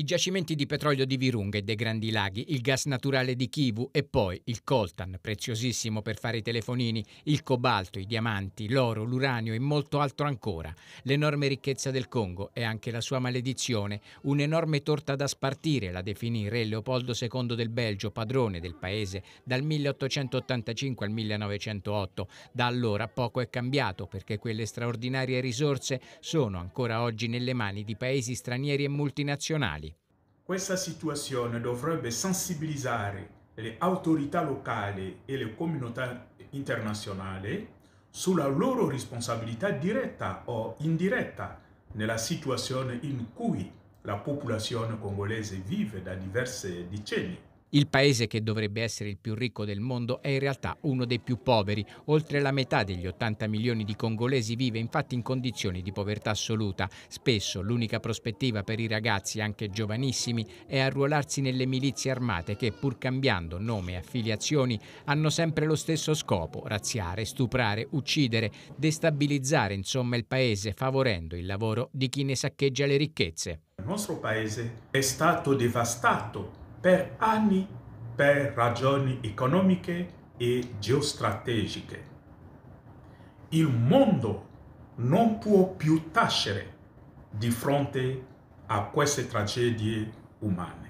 I giacimenti di petrolio di Virunga e dei Grandi Laghi, il gas naturale di Kivu e poi il coltan, preziosissimo per fare i telefonini, il cobalto, i diamanti, l'oro, l'uranio e molto altro ancora. L'enorme ricchezza del Congo e anche la sua maledizione, un'enorme torta da spartire, la definì re Leopoldo II del Belgio, padrone del paese dal 1885 al 1908. Da allora poco è cambiato perché quelle straordinarie risorse sono ancora oggi nelle mani di paesi stranieri e multinazionali questa situazione dovrebbe sensibilizzare le autorità locali e le comunità internazionali sulla loro responsabilità diretta o indiretta nella situazione in cui la popolazione congolese vive da diverse decenni. Il paese che dovrebbe essere il più ricco del mondo è in realtà uno dei più poveri. Oltre la metà degli 80 milioni di congolesi vive infatti in condizioni di povertà assoluta. Spesso l'unica prospettiva per i ragazzi, anche giovanissimi, è arruolarsi nelle milizie armate che, pur cambiando nome e affiliazioni, hanno sempre lo stesso scopo, razziare, stuprare, uccidere, destabilizzare insomma il paese, favorendo il lavoro di chi ne saccheggia le ricchezze. Il nostro paese è stato devastato per anni per ragioni economiche e geostrategiche. Il mondo non può più tacere di fronte a queste tragedie umane.